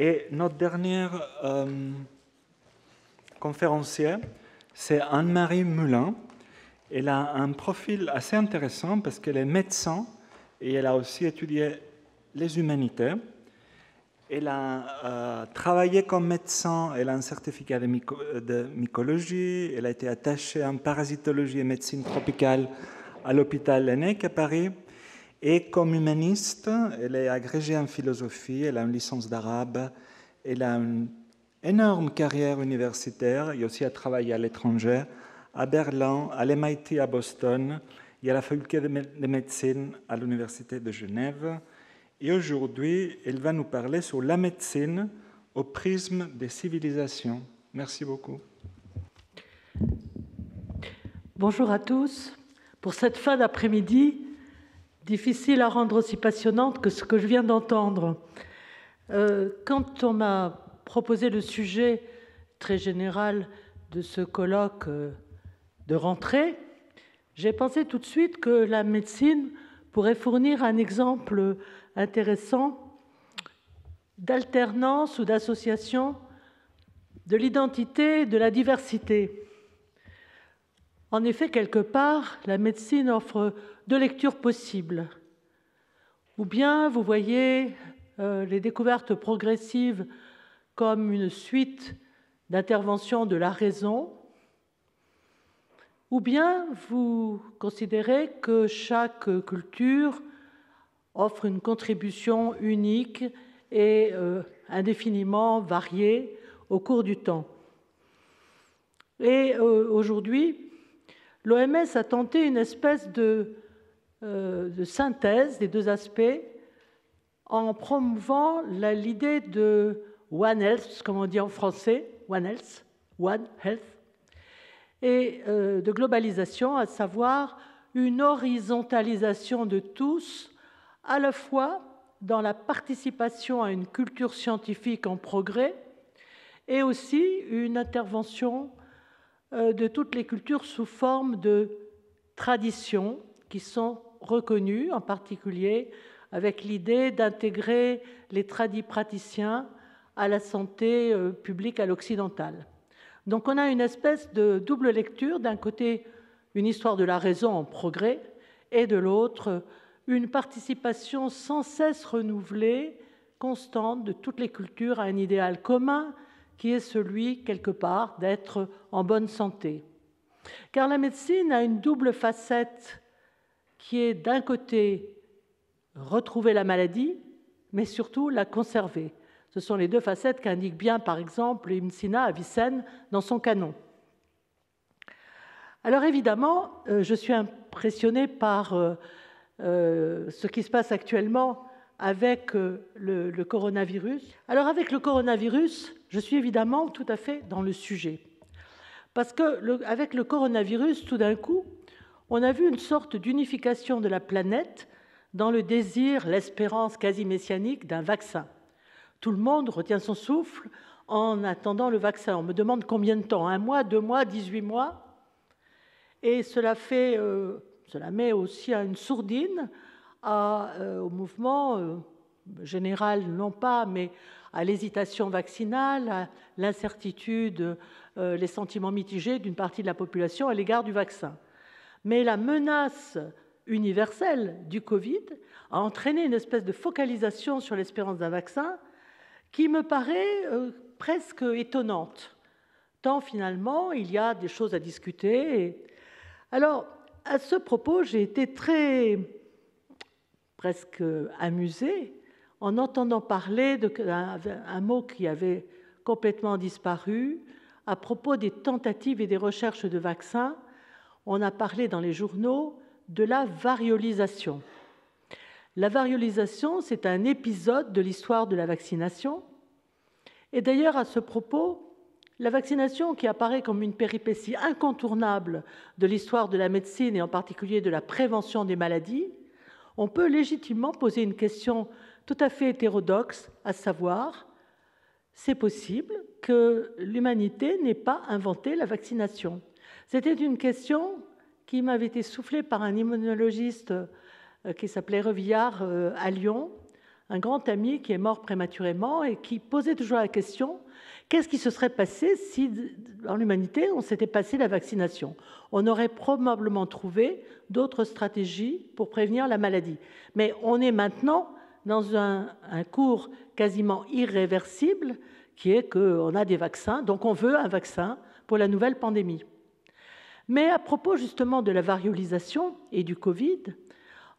Et notre dernière euh, conférencier, c'est Anne-Marie Mulin. Elle a un profil assez intéressant parce qu'elle est médecin et elle a aussi étudié les humanités. Elle a euh, travaillé comme médecin, elle a un certificat de, mycologie, elle a été attachée en parasitologie et médecine tropicale à l'hôpital Lennec à Paris. Et comme humaniste, elle est agrégée en philosophie, elle a une licence d'arabe, elle a une énorme carrière universitaire et aussi a travaillé à l'étranger, à Berlin, à l'MIT à Boston et à la faculté de médecine à l'Université de Genève. Et aujourd'hui, elle va nous parler sur la médecine au prisme des civilisations. Merci beaucoup. Bonjour à tous. Pour cette fin d'après-midi, difficile à rendre aussi passionnante que ce que je viens d'entendre. Euh, quand on m'a proposé le sujet très général de ce colloque euh, de rentrée, j'ai pensé tout de suite que la médecine pourrait fournir un exemple intéressant d'alternance ou d'association de l'identité et de la diversité. En effet, quelque part, la médecine offre deux lectures possibles. Ou bien, vous voyez euh, les découvertes progressives comme une suite d'interventions de la raison, ou bien vous considérez que chaque culture offre une contribution unique et euh, indéfiniment variée au cours du temps. Et euh, aujourd'hui, l'OMS a tenté une espèce euh, de, synthèse des deux aspects en promouvant l'idée de One Health, comme on dit en français, One Health, One Health, et euh, de globalisation, à savoir une horizontalisation de tous, à la fois dans la participation à une culture scientifique en progrès et aussi une intervention euh, de toutes les cultures sous forme de traditions qui sont reconnues, en particulier avec l'idée d'intégrer les tradis praticiens à la santé euh, publique à l'occidental. Donc on a une espèce de double lecture, d'un côté une histoire de la raison en progrès, et de l'autre une participation sans cesse renouvelée, constante de toutes les cultures à un idéal commun qui est celui, quelque part, d'être en bonne santé. Car la médecine a une double facette qui est d'un côté retrouver la maladie, mais surtout la conserver. Ce sont les deux facettes qu'indique bien, par exemple, Ibn à dans son canon. Alors évidemment, euh, je suis impressionnée par euh, euh, ce qui se passe actuellement avec euh, le, coronavirus. Alors avec le coronavirus, je suis évidemment tout à fait dans le sujet. Parce que le, avec le coronavirus, tout d'un coup, on a vu une sorte d'unification de la planète dans le désir, l'espérance quasi messianique d'un vaccin. Tout le monde retient son souffle en attendant le vaccin. On me demande combien de temps Un mois, deux mois, 18 mois Et cela, fait, euh, cela met aussi à une sourdine à, euh, au mouvement euh, général, non pas, mais à l'hésitation vaccinale, à l'incertitude, euh, les sentiments mitigés d'une partie de la population à l'égard du vaccin. Mais la menace universelle du Covid a entraîné une espèce de focalisation sur l'espérance d'un vaccin qui me paraît presque étonnante, tant finalement il y a des choses à discuter. Alors, à ce propos, j'ai été très presque amusé en entendant parler d'un un mot qui avait complètement disparu à propos des tentatives et des recherches de vaccins. On a parlé dans les journaux de la variolisation. La variolisation, c'est un épisode de l'histoire de la vaccination. Et d'ailleurs, à ce propos, la vaccination, qui apparaît comme une péripétie incontournable de l'histoire de la médecine et en particulier de la prévention des maladies, on peut légitimement poser une question tout à fait hétérodoxe, à savoir, c'est possible que l'humanité n'ait pas inventé la vaccination C'était une question qui m'avait été soufflée par un immunologiste euh, qui s'appelait Revillard euh, à Lyon, un grand ami qui est mort prématurément et qui posait toujours la question qu'est-ce qui se serait passé si, dans l'humanité, on s'était passé la vaccination On aurait probablement trouvé d'autres stratégies pour prévenir la maladie. Mais on est maintenant dans un, un cours quasiment irréversible qui est qu'on a des vaccins, donc on veut un vaccin pour la nouvelle pandémie. Mais à propos justement de la variolisation et du Covid,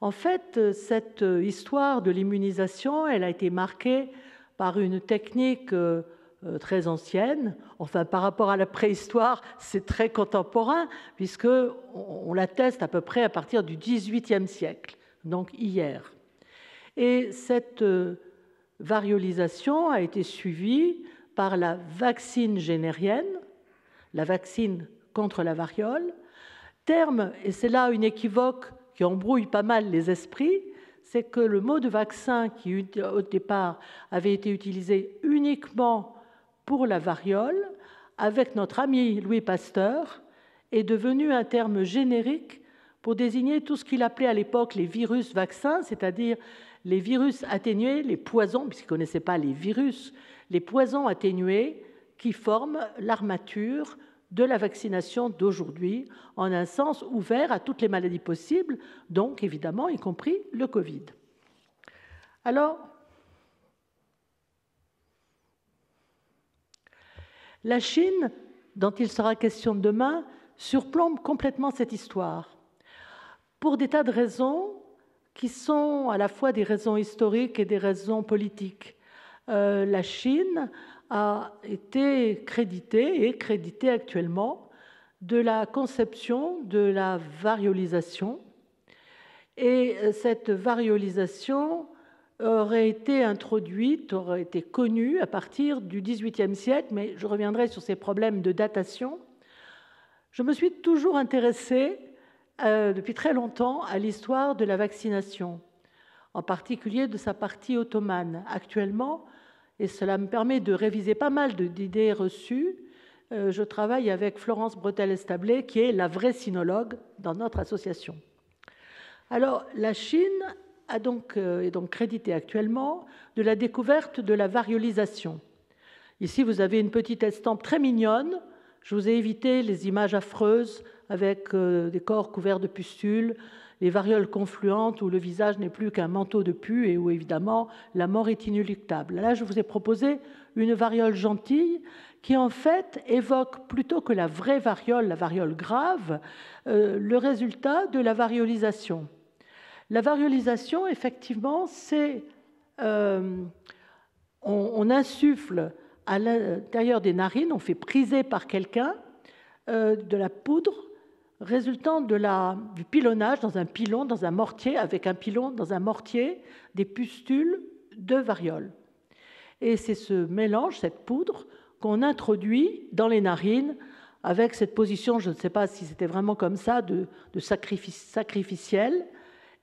en fait, euh, cette euh, histoire de l'immunisation, elle a été marquée par une technique euh, très ancienne. Enfin, par rapport à la préhistoire, c'est très contemporain, puisque on l'atteste à peu près à partir du XVIIIe siècle, donc hier. Et cette variolisation a été suivie par la vaccine générienne, la vaccine contre la variole, terme, et c'est là une équivoque qui embrouille pas mal les esprits, c'est que le mot de vaccin qui au départ avait été utilisé uniquement pour la variole, avec notre ami Louis Pasteur, est devenu un terme générique pour désigner tout ce qu'il appelait à l'époque les virus vaccins, c'est-à-dire les virus atténués, les poisons, puisqu'il ne connaissait pas les virus, les poisons atténués qui forment l'armature de la vaccination d'aujourd'hui en un sens ouvert à toutes les maladies possibles, donc évidemment y compris le Covid. Alors, la Chine, dont il sera question demain, surplombe complètement cette histoire, pour des tas de raisons qui sont à la fois des raisons historiques et des raisons politiques. Euh, la Chine, a été crédité et crédité actuellement de la conception de la variolisation. Et euh, cette variolisation aurait été introduite, aurait été connue à partir du XVIIIe siècle, mais je reviendrai sur ces problèmes de datation. Je me suis toujours intéressée euh, depuis très longtemps à l'histoire de la vaccination, en particulier de sa partie ottomane. Actuellement, et cela me permet de réviser pas mal d'idées reçues. Euh, je travaille avec Florence Bretel-Establé, qui est la vraie sinologue dans notre association. Alors, la Chine a donc, euh, est donc créditée actuellement de la découverte de la variolisation. Ici, vous avez une petite estampe très mignonne. Je vous ai évité les images affreuses avec euh, des corps couverts de pustules, les varioles confluentes où le visage n'est plus qu'un manteau de pus et où évidemment la mort est inéluctable. Là, je vous ai proposé une variole gentille qui en fait évoque plutôt que la vraie variole, la variole grave, euh, le résultat de la variolisation. La variolisation, effectivement, c'est euh, on, insuffle à l'intérieur des narines, on fait priser par quelqu'un euh, de la poudre résultant du pilonnage dans un pilon, dans un mortier, avec un pilon, dans un mortier, des pustules de variole. Et c'est ce mélange, cette poudre, qu'on introduit dans les narines avec cette position, je ne sais pas si c'était vraiment comme ça, de, sacrificiel.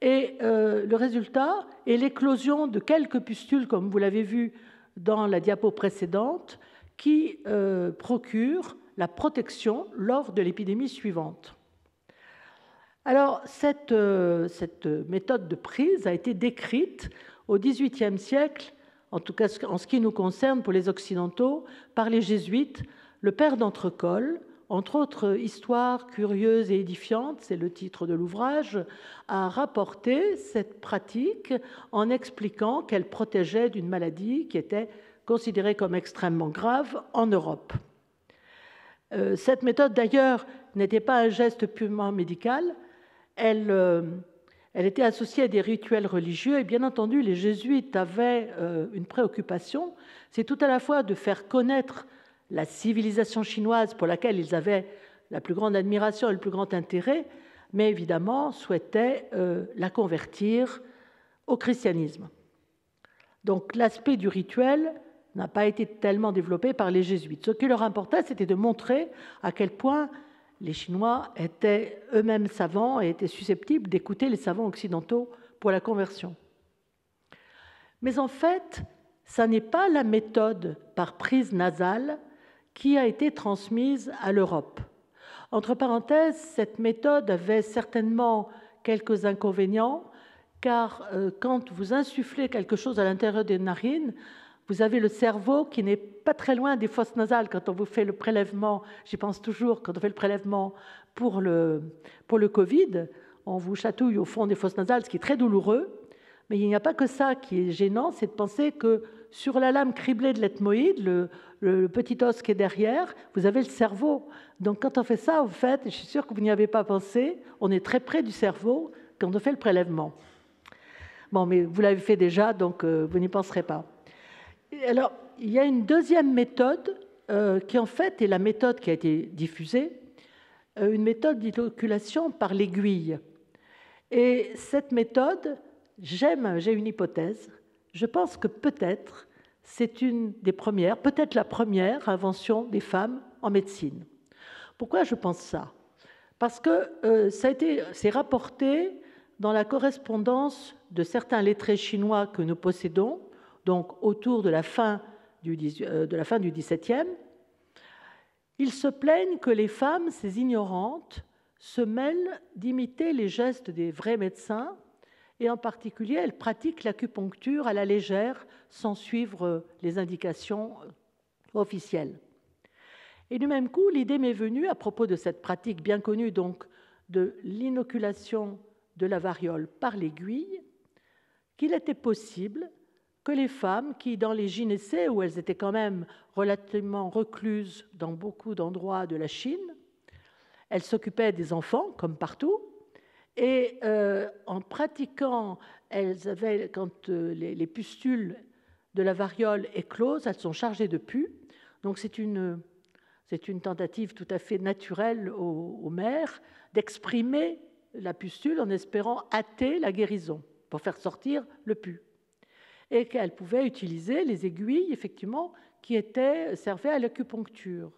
Et euh, le résultat est l'éclosion de quelques pustules, comme vous l'avez vu dans la diapo précédente, qui euh, procurent la protection lors de l'épidémie suivante. Alors, euh, cette, méthode de prise a été décrite au XVIIIe siècle, en tout cas en ce qui nous concerne pour les Occidentaux, par les Jésuites, le père d'Entrecol, entre autres histoires curieuses et édifiantes, c'est le titre de l'ouvrage, a rapporté cette pratique en expliquant qu'elle protégeait d'une maladie qui était considérée comme extrêmement grave en Europe. Euh, cette méthode, d'ailleurs, n'était pas un geste purement médical, euh, elle, était associée à des rituels religieux et bien entendu les jésuites avaient euh, une préoccupation, c'est tout à la fois de faire connaître la civilisation chinoise pour laquelle ils avaient la plus grande admiration et le plus grand intérêt, mais évidemment souhaitaient euh, la convertir au christianisme. Donc l'aspect du rituel n'a pas été tellement développé par les jésuites. Ce qui leur importait, c'était de montrer à quel point les Chinois étaient eux-mêmes savants et étaient susceptibles d'écouter les savants occidentaux pour la conversion. Mais en fait, ça n'est pas la méthode par prise nasale qui a été transmise à l'Europe. Entre parenthèses, cette méthode avait certainement quelques inconvénients, car euh, quand vous insufflez quelque chose à l'intérieur des narines, vous avez le cerveau qui n'est pas très loin des fosses nasales quand on vous fait le prélèvement. J'y pense toujours quand on fait le prélèvement pour le, pour le Covid. On vous chatouille au fond des fosses nasales, ce qui est très douloureux. Mais il n'y a pas que ça qui est gênant, c'est de penser que sur la lame criblée de l'ethmoïde, le, petit os qui est derrière, vous avez le cerveau. Donc quand on fait ça, en fait, je suis sûre que vous n'y avez pas pensé, on est très près du cerveau quand on fait le prélèvement. Bon, mais vous l'avez fait déjà, donc euh, vous n'y penserez pas alors, il y a une deuxième méthode euh, qui, en fait, est la méthode qui a été diffusée, euh, une méthode d'inoculation par l'aiguille. Et cette méthode, j'aime, j'ai une hypothèse. Je pense que peut-être c'est une des premières, peut-être la première invention des femmes en médecine. Pourquoi je pense ça Parce que euh, ça c'est rapporté dans la correspondance de certains lettrés chinois que nous possédons, donc autour de la fin du, euh, de la fin du XVIIe, ils se plaignent que les femmes, ces ignorantes, se mêlent d'imiter les gestes des vrais médecins, et en particulier, elles pratiquent l'acupuncture à la légère, sans suivre euh, les indications euh, officielles. Et du même coup, l'idée m'est venue à propos de cette pratique bien connue, donc, de l'inoculation de la variole par l'aiguille, qu'il était possible que les femmes qui, dans les gynécées, où elles étaient quand même relativement recluses dans beaucoup d'endroits de la Chine, elles s'occupaient des enfants, comme partout, et euh, en pratiquant, elles avaient, quand euh, les, pustules de la variole éclosent, elles sont chargées de pus. Donc c'est une, c'est une tentative tout à fait naturelle aux, aux mères d'exprimer la pustule en espérant hâter la guérison pour faire sortir le pus et qu'elle pouvait utiliser les aiguilles, effectivement, qui étaient, servaient à l'acupuncture.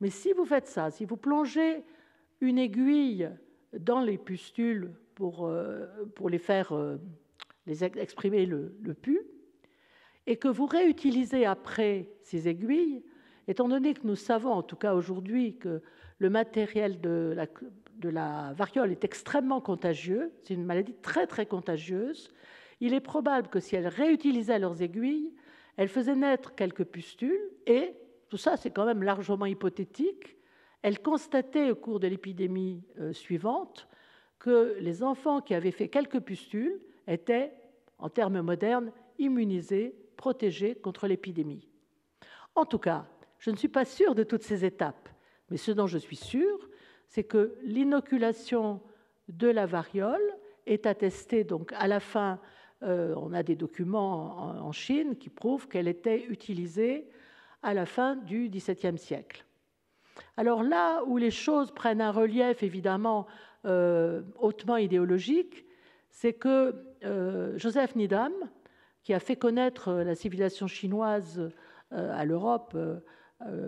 Mais si vous faites ça, si vous plongez une aiguille dans les pustules pour, euh, pour les faire euh, les exprimer le, le pu, et que vous réutilisez après ces aiguilles, étant donné que nous savons, en tout cas aujourd'hui, que le matériel de la variole est extrêmement contagieux, c'est une maladie très très contagieuse, il est probable que si elles réutilisaient leurs aiguilles, elles faisaient naître quelques pustules et, tout ça c'est quand même largement hypothétique, elles constataient au cours de l'épidémie euh, suivante que les enfants qui avaient fait quelques pustules étaient, en termes modernes, immunisés, protégés contre l'épidémie. En tout cas, je ne suis pas sûre de toutes ces étapes, mais ce dont je suis sûre, c'est que l'inoculation de la variole est attestée donc à la fin euh, on a des documents en, Chine qui prouvent qu'elle était utilisée à la fin du XVIIe siècle. Alors là où les choses prennent un relief évidemment euh, hautement idéologique, c'est que euh, Joseph Nidam, qui a fait connaître la civilisation chinoise à l'Europe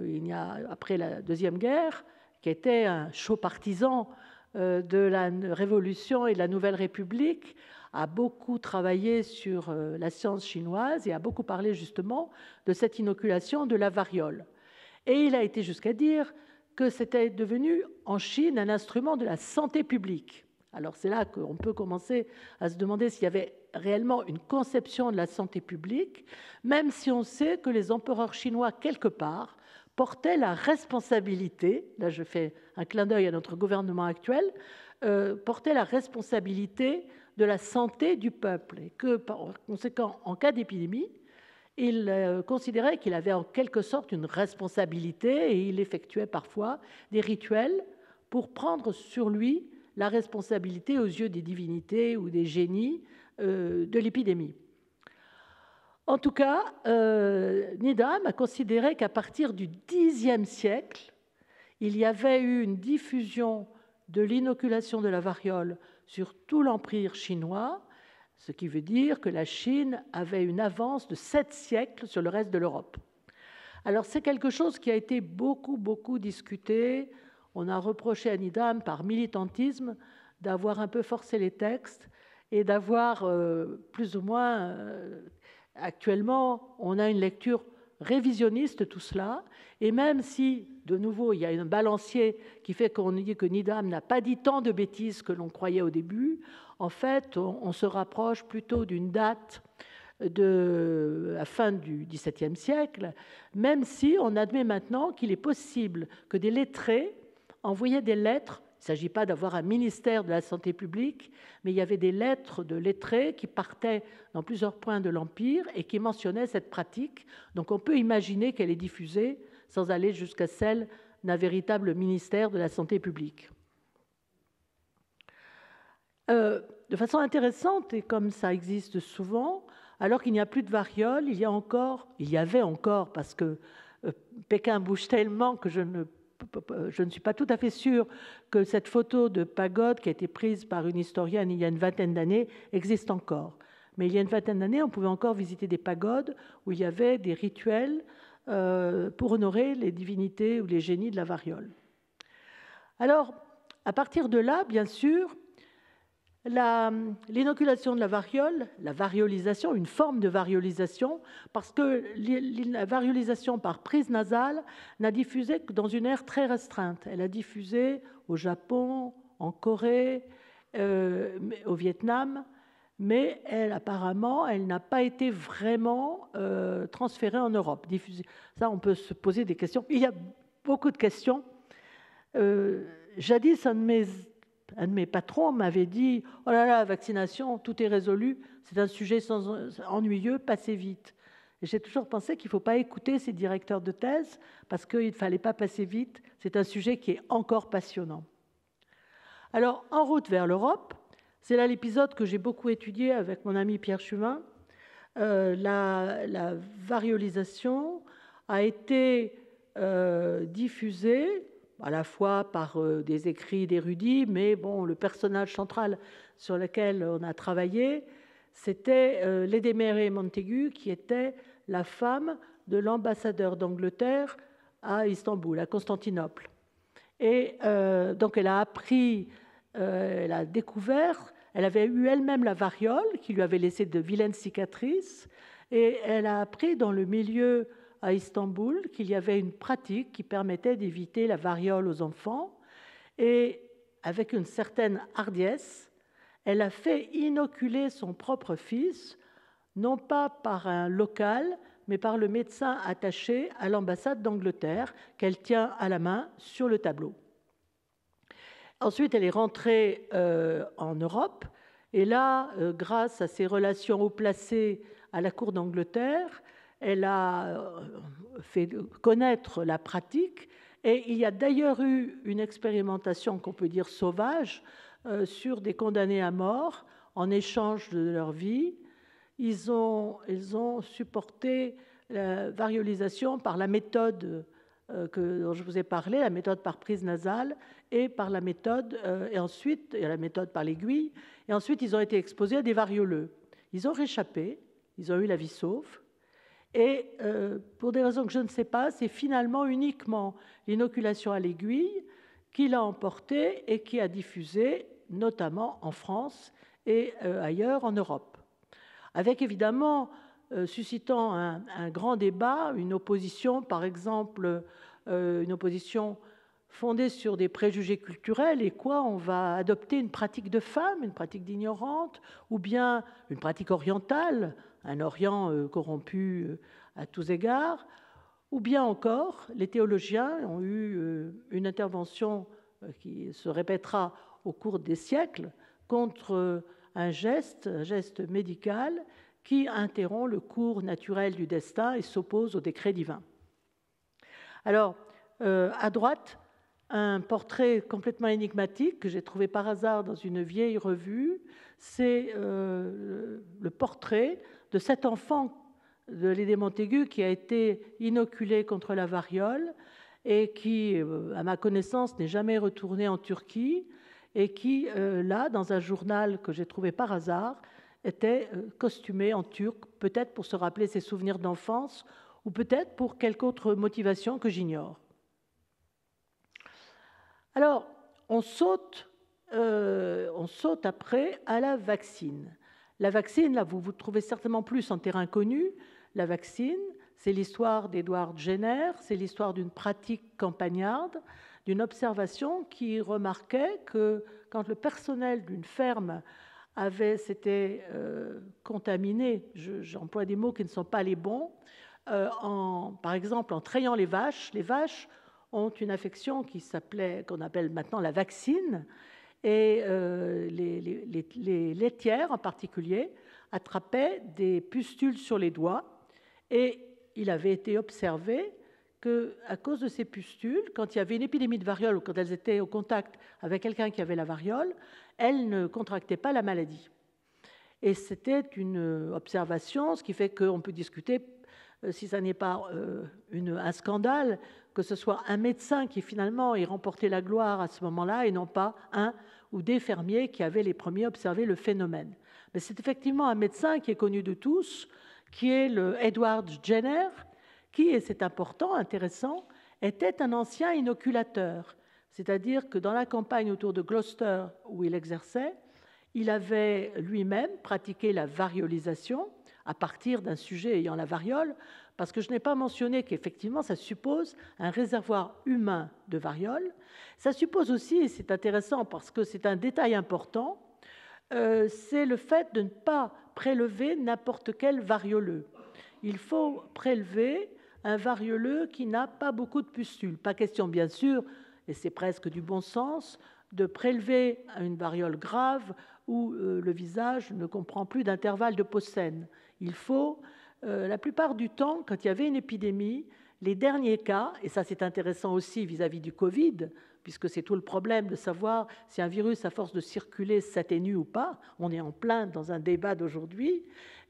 il y a, après la Deuxième Guerre, qui était un chaud partisan de la Révolution et de la Nouvelle République, a beaucoup travaillé sur euh, la science chinoise et a beaucoup parlé justement de cette inoculation de la variole. Et il a été jusqu'à dire que c'était devenu en Chine un instrument de la santé publique. Alors c'est là qu'on peut commencer à se demander s'il y avait réellement une conception de la santé publique, même si on sait que les empereurs chinois, quelque part, portaient la responsabilité, là je fais un clin d'œil à notre gouvernement actuel, euh, portaient la responsabilité de la santé du peuple et que, par conséquent, en cas d'épidémie, il euh, considérait qu'il avait en quelque sorte une responsabilité et il effectuait parfois des rituels pour prendre sur lui la responsabilité aux yeux des divinités ou des génies euh, de l'épidémie. En tout cas, euh, Nidam a considéré qu'à partir du Xe siècle, il y avait eu une diffusion de l'inoculation de la variole sur tout l'Empire chinois, ce qui veut dire que la Chine avait une avance de sept siècles sur le reste de l'Europe. Alors c'est quelque chose qui a été beaucoup, beaucoup discuté. On a reproché à Nidam par militantisme d'avoir un peu forcé les textes et d'avoir euh, plus ou moins... Euh, actuellement, on a une lecture révisionniste tout cela, et même si, de nouveau, il y a un balancier qui fait qu'on dit que Nidam n'a pas dit tant de bêtises que l'on croyait au début, en fait, on, se rapproche plutôt d'une date de la fin du XVIIe siècle, même si on admet maintenant qu'il est possible que des lettrés envoyaient des lettres il ne s'agit pas d'avoir un ministère de la santé publique, mais il y avait des lettres de lettrés qui partaient dans plusieurs points de l'Empire et qui mentionnaient cette pratique. Donc on peut imaginer qu'elle est diffusée sans aller jusqu'à celle d'un véritable ministère de la santé publique. Euh, de façon intéressante, et comme ça existe souvent, alors qu'il n'y a plus de variole, il y a encore, il y avait encore, parce que euh, Pékin bouge tellement que je ne je ne suis pas tout à fait sûre que cette photo de pagode qui a été prise par une historienne il y a une vingtaine d'années existe encore. Mais il y a une vingtaine d'années, on pouvait encore visiter des pagodes où il y avait des rituels euh, pour honorer les divinités ou les génies de la variole. Alors, à partir de là, bien sûr, Hum, l'inoculation de la variole, la variolisation, une forme de variolisation, parce que la variolisation par prise nasale n'a diffusé que dans une aire très restreinte. Elle a diffusé au Japon, en Corée, euh, au Vietnam, mais elle apparemment, elle n'a pas été vraiment euh, transférée en Europe, Ça, on peut se poser des questions. Il y a beaucoup de questions. Euh, jadis, un de mes un de mes patrons m'avait dit Oh là là, vaccination, tout est résolu, c'est un sujet sans, euh, ennuyeux, passez vite. J'ai toujours pensé qu'il ne faut pas écouter ces directeurs de thèse parce qu'il ne fallait pas passer vite. C'est un sujet qui est encore passionnant. Alors, en route vers l'Europe, c'est là l'épisode que j'ai beaucoup étudié avec mon ami Pierre Chumin. Euh, la, variolisation a été euh, diffusée à la fois par euh, des écrits d'érudits, mais bon, le personnage central sur lequel on a travaillé, c'était euh, l'édémère Montaigu, qui était la femme de l'ambassadeur d'Angleterre à Istanbul, à Constantinople. Et euh, donc elle a appris, elle a découvert, elle avait eu elle-même la variole qui lui avait laissé de vilaines cicatrices, et elle a appris dans le milieu à Istanbul qu'il y avait une pratique qui permettait d'éviter la variole aux enfants et, avec une certaine hardiesse, elle a fait inoculer son propre fils, non pas par un local, mais par le médecin attaché à l'ambassade d'Angleterre qu'elle tient à la main sur le tableau. Ensuite, elle est rentrée euh, en Europe et là, euh, grâce à ses relations haut placées à la cour d'Angleterre, elle a euh, fait connaître la pratique. Et il y a d'ailleurs eu une expérimentation qu'on peut dire sauvage euh, sur des condamnés à mort en échange de leur vie. Ils ont, ils ont supporté la variolisation par la méthode euh, que, dont je vous ai parlé, la méthode par prise nasale et par la méthode, et ensuite, et la méthode par l'aiguille. Et ensuite, ils ont été exposés à des varioleux. Ils ont réchappé, ils ont eu la vie sauve, et euh, pour des raisons que je ne sais pas, c'est finalement uniquement l'inoculation à l'aiguille qui l'a emporté et qui a diffusé, notamment en France et euh, ailleurs en Europe. Avec évidemment, euh, suscitant un, grand débat, une opposition, par exemple, une opposition fondée sur des préjugés culturels et quoi on va adopter une pratique de femme, une pratique d'ignorante, ou bien une pratique orientale, un Orient euh, corrompu euh, à tous égards, ou bien encore les théologiens ont eu euh, une intervention qui se répétera au cours des siècles contre un geste, un geste médical qui interrompt le cours naturel du destin et s'oppose au décret divin. Alors, à droite, un portrait complètement énigmatique que j'ai trouvé par hasard dans une vieille revue. C'est euh, le portrait de cet enfant de l'idée Montaigu qui a été inoculé contre la variole et qui, euh, à ma connaissance, n'est jamais retourné en Turquie et qui, euh, là, dans un journal que j'ai trouvé par hasard, était costumé en turc, peut-être pour se rappeler ses souvenirs d'enfance ou peut-être pour quelque autre motivation que j'ignore. Alors, euh, on saute, après à la vaccine. La vaccine, là, vous vous trouvez certainement plus en terrain connu. La vaccine, c'est l'histoire d'Edouard Jenner, c'est l'histoire d'une pratique campagnarde, d'une observation qui remarquait que quand le personnel d'une ferme avait s'était euh, contaminé, j'emploie des mots qui ne sont pas les bons, euh, par exemple en trayant les vaches, les vaches ont une affection qui s'appelait, qu'on appelle maintenant la vaccine. Et euh, les, les, laitières en particulier attrapaient des pustules sur les doigts. Et il avait été observé que, à cause de ces pustules, quand il y avait une épidémie de variole ou quand elles étaient au contact avec quelqu'un qui avait la variole, elles ne contractaient pas la maladie. Et c'était une observation, ce qui fait qu'on peut discuter euh, si ça n'est pas euh, un scandale, que ce soit un médecin qui finalement ait remporté la gloire à ce moment-là et non pas un ou des fermiers qui avaient les premiers observé le phénomène. Mais c'est effectivement un médecin qui est connu de tous, qui est le Edward Jenner, qui, et c'est important, intéressant, était un ancien inoculateur. C'est-à-dire que dans la campagne autour de Gloucester où il exerçait, il avait lui-même pratiqué la variolisation, à partir d'un sujet ayant la variole, parce que je n'ai pas mentionné qu'effectivement, ça suppose un réservoir humain de variole. Ça suppose aussi, et c'est intéressant parce que c'est un détail important, euh, c'est le fait de ne pas prélever n'importe quel varioleux. Il faut prélever un varioleux qui n'a pas beaucoup de pustules. Pas question, bien sûr, et c'est presque du bon sens, de prélever une variole grave où euh, le visage ne comprend plus d'intervalle de saine. Il faut, euh, la plupart du temps, quand il y avait une épidémie, les derniers cas, et ça c'est intéressant aussi vis-à-vis du Covid, puisque c'est tout le problème de savoir si un virus, à force de circuler, s'atténue ou pas. On est en plein dans un débat d'aujourd'hui.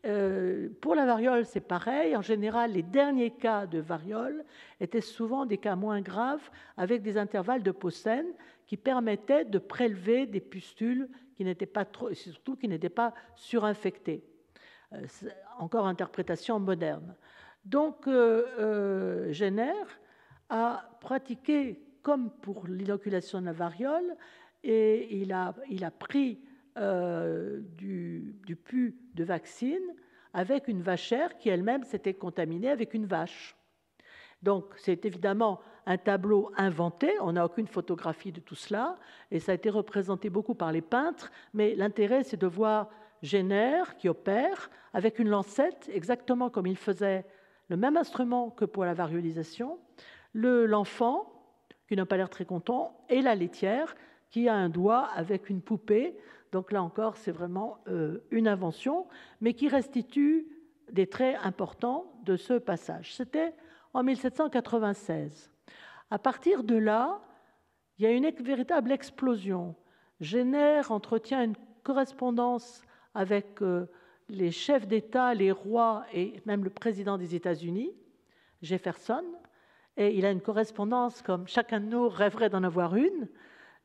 Euh, pour la variole, c'est pareil. En général, les derniers cas de variole étaient souvent des cas moins graves, avec des intervalles de saine qui permettaient de prélever des pustules qui n'étaient pas trop, surtout qui n'étaient pas surinfectées. Euh, encore interprétation moderne. Donc, euh, euh, Jenner a pratiqué, comme pour l'inoculation de la variole, et il a, pris euh, du, du pu de vaccine avec une vachère qui elle-même s'était contaminée avec une vache. Donc, c'est évidemment un tableau inventé, on n'a aucune photographie de tout cela, et ça a été représenté beaucoup par les peintres, mais l'intérêt, c'est de voir génère, qui opère, avec une lancette, exactement comme il faisait le même instrument que pour la variolisation, l'enfant, qui n'a pas l'air très content, et la laitière, qui a un doigt avec une poupée. Donc là encore, c'est vraiment euh, une invention, mais qui restitue des traits importants de ce passage. C'était en 1796. À partir de là, il y a une véritable explosion. Génère entretient une correspondance avec euh, les chefs d'État, les rois et même le président des États-Unis, Jefferson. Et il a une correspondance comme chacun de nous rêverait d'en avoir une.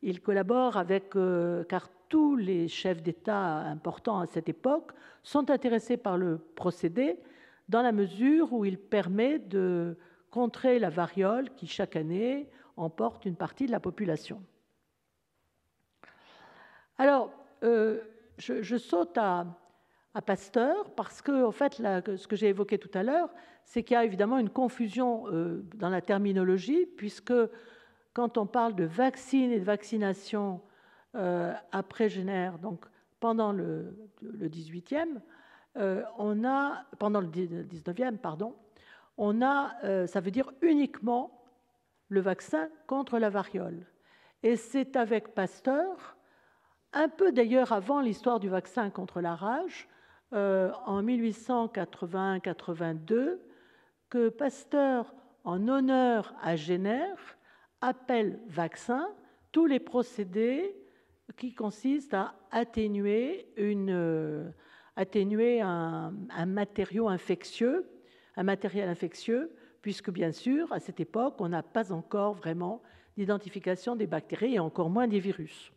Il collabore avec, euh, car tous les chefs d'État importants à cette époque sont intéressés par le procédé dans la mesure où il permet de contrer la variole qui, chaque année, emporte une partie de la population. Alors, euh, je, saute à, Pasteur parce que, en fait, ce que j'ai évoqué tout à l'heure, c'est qu'il y a évidemment une confusion euh, dans la terminologie, puisque quand on parle de vaccine et de vaccination euh, après Génère, donc pendant le, euh, on a, pendant le 19e, pardon, on a, ça veut dire uniquement le vaccin contre la variole. Et c'est avec Pasteur un peu d'ailleurs avant l'histoire du vaccin contre la rage, euh, en 1881-82, que Pasteur, en honneur à Jenner, appelle vaccin tous les procédés qui consistent à euh, atténuer, un, un, matériau infectieux, un matériel infectieux, puisque bien sûr, à cette époque, on n'a pas encore vraiment d'identification des bactéries et encore moins des virus.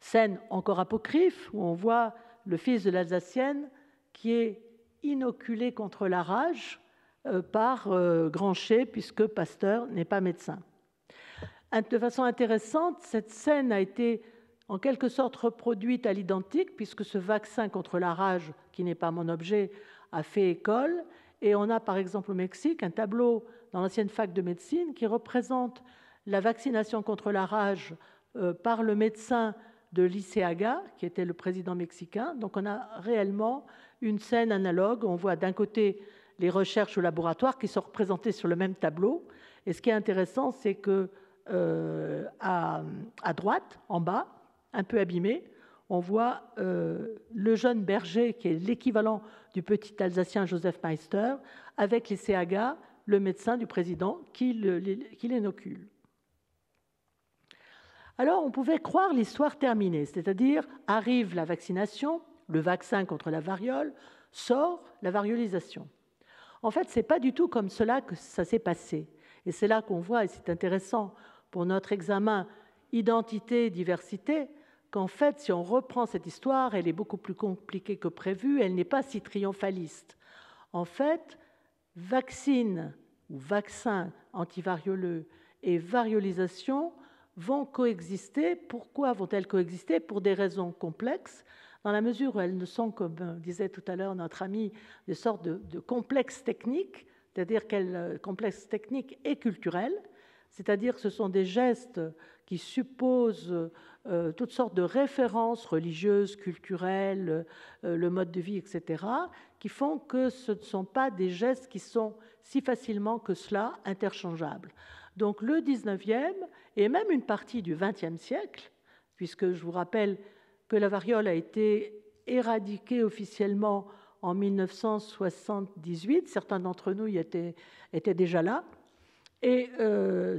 Scène encore apocryphe où on voit le fils de l'Alsacienne qui est inoculé contre la rage euh, par euh, Grancher puisque Pasteur n'est pas médecin. De façon intéressante, cette scène a été en quelque sorte reproduite à l'identique puisque ce vaccin contre la rage, qui n'est pas mon objet, a fait école. Et on a par exemple au Mexique un tableau dans l'ancienne fac de médecine qui représente la vaccination contre la rage euh, par le médecin de l'Iceaga, qui était le président mexicain. Donc on a réellement une scène analogue. On voit d'un côté les recherches au laboratoire qui sont représentées sur le même tableau. Et ce qui est intéressant, c'est que euh, à, droite, en bas, un peu abîmé, on voit euh, le jeune berger, qui est l'équivalent du petit Alsacien Joseph Meister, avec l'Iceaga, le médecin du président qui l'inocule. Alors on pouvait croire l'histoire terminée, c'est-à-dire arrive la vaccination, le vaccin contre la variole, sort la variolisation. En fait, ce n'est pas du tout comme cela que ça s'est passé. Et c'est là qu'on voit, et c'est intéressant pour notre examen identité, diversité, qu'en fait, si on reprend cette histoire, elle est beaucoup plus compliquée que prévu, elle n'est pas si triomphaliste. En fait, vaccine ou vaccin antivarioleux et variolisation vont coexister. Pourquoi vont-elles coexister Pour des raisons complexes, dans la mesure où elles ne sont, comme euh, disait tout à l'heure notre ami, des sortes de, complexes techniques, c'est-à-dire qu'elles euh, complexes techniques et culturels, c'est-à-dire que ce sont des gestes qui supposent euh, toutes sortes de références religieuses, culturelles, le mode de vie, etc., qui font que ce ne sont pas des gestes qui sont si facilement que cela interchangeables. Donc le 19e et même une partie du 20e siècle, puisque je vous rappelle que la variole a été éradiquée officiellement en 1978, certains d'entre nous y étaient, déjà là, et euh,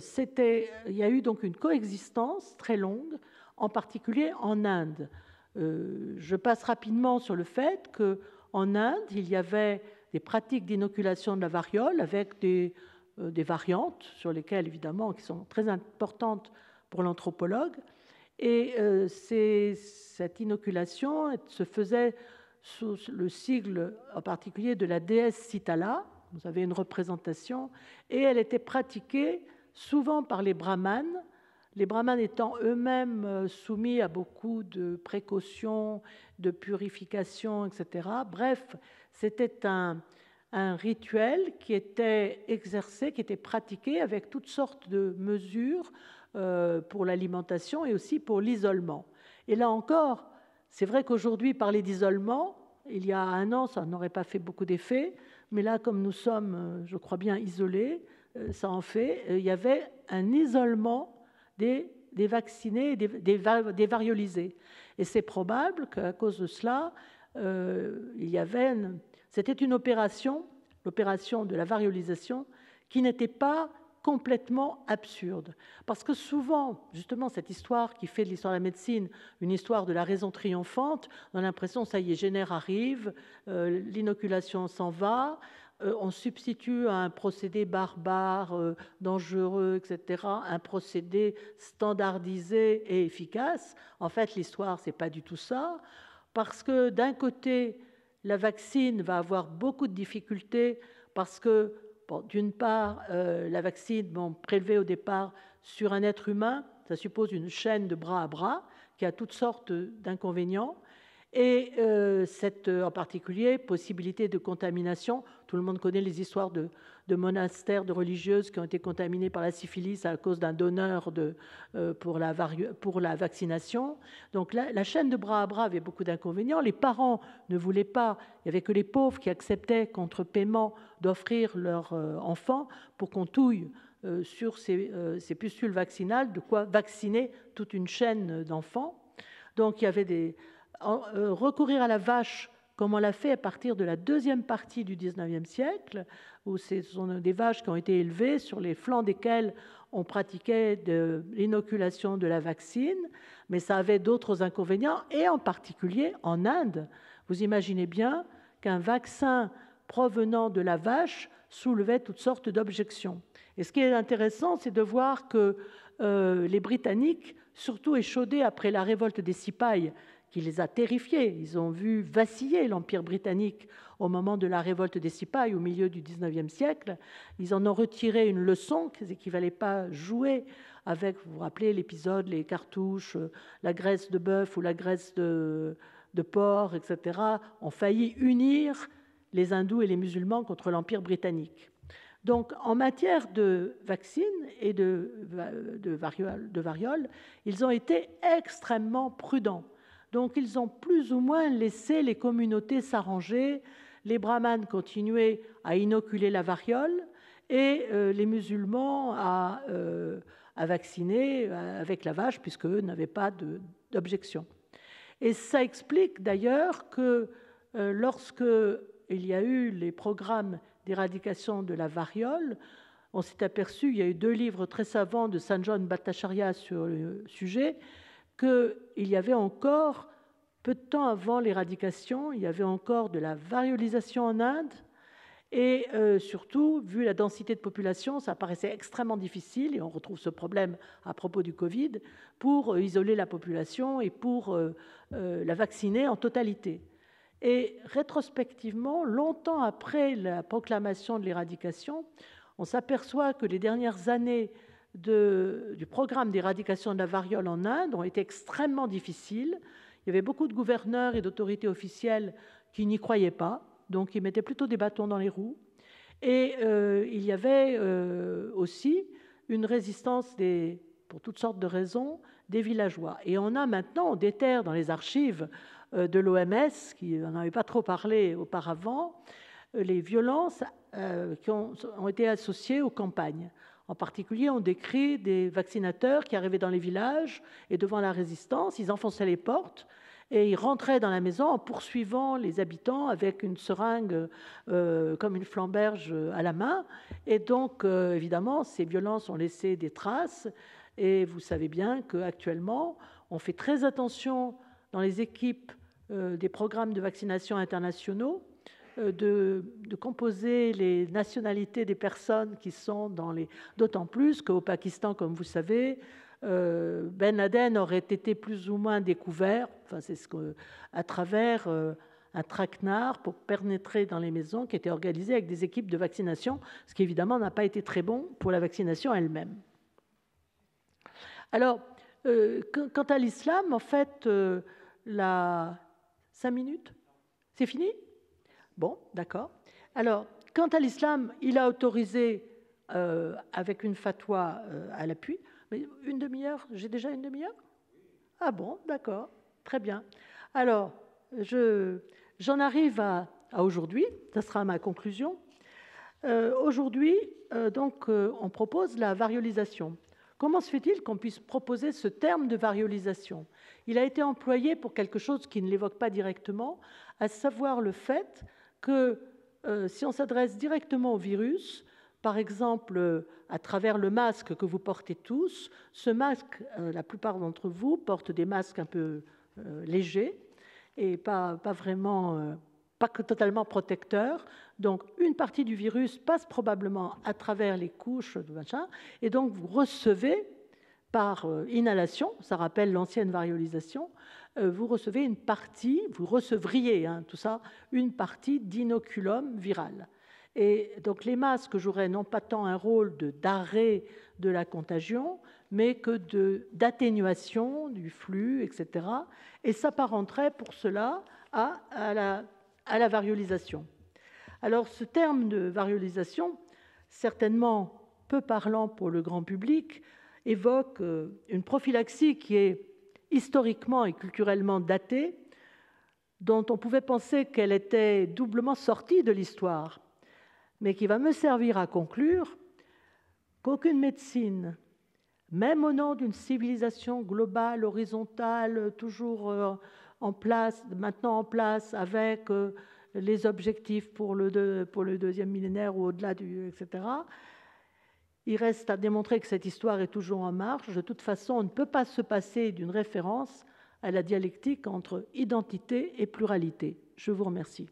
il y a eu donc une coexistence très longue, en particulier en Inde. Euh, je passe rapidement sur le fait qu'en Inde, il y avait des pratiques d'inoculation de la variole avec des, euh, des variantes, sur lesquelles évidemment, qui sont très importantes pour l'anthropologue. Et euh, c'est cette inoculation se faisait sous le sigle en particulier de la déesse Sitala, vous avez une représentation, et elle était pratiquée souvent par les brahmanes, les brahmanes étant eux-mêmes euh, soumis à beaucoup de précautions, de purification etc. Bref, c'était un, un rituel qui était exercé, qui était pratiqué avec toutes sortes de mesures euh, pour l'alimentation et aussi pour l'isolement. Et là encore, c'est vrai qu'aujourd'hui, parler d'isolement, il y a un an, ça n'aurait pas fait beaucoup d'effet, mais là, comme nous sommes, euh, je crois bien, isolés, euh, ça en fait, il y avait un isolement des, des vaccinés, des, des, variolisés. Et c'est probable qu'à cause de cela, il y avait c'était une opération, l'opération de la variolisation, qui n'était pas complètement absurde. Parce que souvent, justement, cette histoire qui fait de l'histoire de la médecine une histoire de la raison triomphante, on a l'impression, ça y est, Génère arrive, euh, l'inoculation s'en va, euh, on substitue à un procédé barbare, euh, dangereux, etc., un procédé standardisé et efficace. En fait, l'histoire, n'est pas du tout ça. Parce que d'un côté, la vaccine va avoir beaucoup de difficultés parce que, d'une part, euh, la vaccine, bon, prélevée au départ sur un être humain, ça suppose une chaîne de bras à bras qui a toutes sortes d'inconvénients. Et euh, cette, en particulier, possibilité de contamination. Tout le monde connaît les histoires de, de monastères de religieuses qui ont été contaminées par la syphilis à cause d'un donneur de, euh, pour, la pour, la vaccination. Donc la, la chaîne de bras à bras avait beaucoup d'inconvénients. Les parents ne voulaient pas, il n'y avait que les pauvres qui acceptaient contre paiement d'offrir leurs euh, enfants pour qu'on touille euh, sur ces, pustules vaccinales de quoi vacciner toute une chaîne d'enfants. Donc il y avait des... recourir à la vache comme on l'a fait à partir de la deuxième partie du XIXe siècle, où ce sont des vaches qui ont été élevées, sur les flancs desquels on pratiquait l'inoculation de la vaccine, mais ça avait d'autres inconvénients, et en particulier en Inde. Vous imaginez bien qu'un vaccin provenant de la vache soulevait toutes sortes d'objections. Et ce qui est intéressant, c'est de voir que euh, les Britanniques, surtout échaudés après la révolte des Cipayes, qui les a terrifiés. Ils ont vu vaciller l'Empire britannique au moment de la révolte des Sipaï au milieu du XIXe siècle. Ils en ont retiré une leçon, qui ne valait pas jouer avec, vous vous rappelez, l'épisode, les cartouches, euh, la graisse de bœuf ou la graisse de, porc, etc., ont failli unir les hindous et les musulmans contre l'Empire britannique. Donc, en matière de vaccines et de, de, de, variole, ils ont été extrêmement prudents. Donc ils ont plus ou moins laissé les communautés s'arranger. Les brahmanes continuaient à inoculer la variole et euh, les musulmans à, euh, vacciner euh, avec la vache, puisque n'avaient pas d'objection. Et ça explique d'ailleurs que lorsque il y a eu les programmes d'éradication de la variole, on s'est aperçu, il y a eu deux livres très savants de saint John Bhattacharya sur le sujet, qu'il y avait encore, peu de temps avant l'éradication, il y avait encore de la variolisation en Inde. Et euh, surtout, vu la densité de population, ça paraissait extrêmement difficile, et on retrouve ce problème à propos du Covid, pour euh, isoler la population et pour euh, la vacciner en totalité. Et rétrospectivement, longtemps après la proclamation de l'éradication, on s'aperçoit que les dernières années du programme d'éradication de la variole en Inde ont été extrêmement difficiles. Il y avait beaucoup de gouverneurs et d'autorités officielles qui n'y croyaient pas, donc ils mettaient plutôt des bâtons dans les roues. Et euh, il y avait euh, aussi une résistance des, pour toutes sortes de raisons des villageois. Et on a maintenant, on déterre dans les archives euh, de l'OMS, qui n'en avait pas trop parlé auparavant, les violences qui ont été associées aux campagnes. En particulier, on décrit des vaccinateurs qui arrivaient dans les villages et devant la résistance, ils enfonçaient les portes et ils rentraient dans la maison en poursuivant les habitants avec une seringue euh, comme une flamberge à la main. Et donc, euh, évidemment, ces violences ont laissé des traces. Et vous savez bien qu'actuellement, on fait très attention dans les équipes euh, des programmes de vaccination internationaux euh, de, composer les nationalités des personnes qui sont dans les... D'autant plus qu'au Pakistan, comme vous savez, euh, Ben Laden aurait été plus ou moins découvert, enfin c'est ce que, à travers euh, un traquenard pour pénétrer dans les maisons qui étaient organisées avec des équipes de vaccination, ce qui évidemment n'a pas été très bon pour la vaccination elle-même. Alors, quant à l'islam, en fait, la... Cinq minutes C'est fini Bon, d'accord. Alors, quant à l'islam, il a autorisé, euh, avec une fatwa euh, à l'appui, mais une demi-heure, j'ai déjà une demi-heure Ah bon, d'accord, très bien. Alors, j'en arrive à, aujourd'hui, ça sera ma conclusion. Euh, aujourd'hui, donc, on propose la variolisation. Comment se fait-il qu'on puisse proposer ce terme de variolisation Il a été employé pour quelque chose qui ne l'évoque pas directement, à savoir le fait que euh, si on s'adresse directement au virus, par exemple euh, à travers le masque que vous portez tous, ce masque, euh, la plupart d'entre vous portent des masques un peu légers et pas, pas vraiment, pas totalement protecteurs. Donc une partie du virus passe probablement à travers les couches, machin, et donc vous recevez par euh, inhalation, ça rappelle l'ancienne variolisation, euh, vous recevez une partie, vous recevriez hein, tout ça, une partie d'inoculum viral. Et donc les masques joueraient non pas tant un rôle de, d'arrêt de la contagion, mais que de, d'atténuation du flux, etc. Et ça s'apparenterait pour cela à, la, à la variolisation. Alors ce terme de variolisation, certainement peu parlant pour le grand public, évoque euh, une prophylaxie qui est historiquement et culturellement datée, dont on pouvait penser qu'elle était doublement sortie de l'histoire, mais qui va me servir à conclure qu'aucune médecine, même au nom d'une civilisation globale, horizontale, toujours euh, en place, maintenant en place, avec euh, les objectifs pour le, deuxième millénaire ou au-delà du, etc., il reste à démontrer que cette histoire est toujours en marche. De toute façon, on ne peut pas se passer d'une référence à la dialectique entre identité et pluralité. Je vous remercie.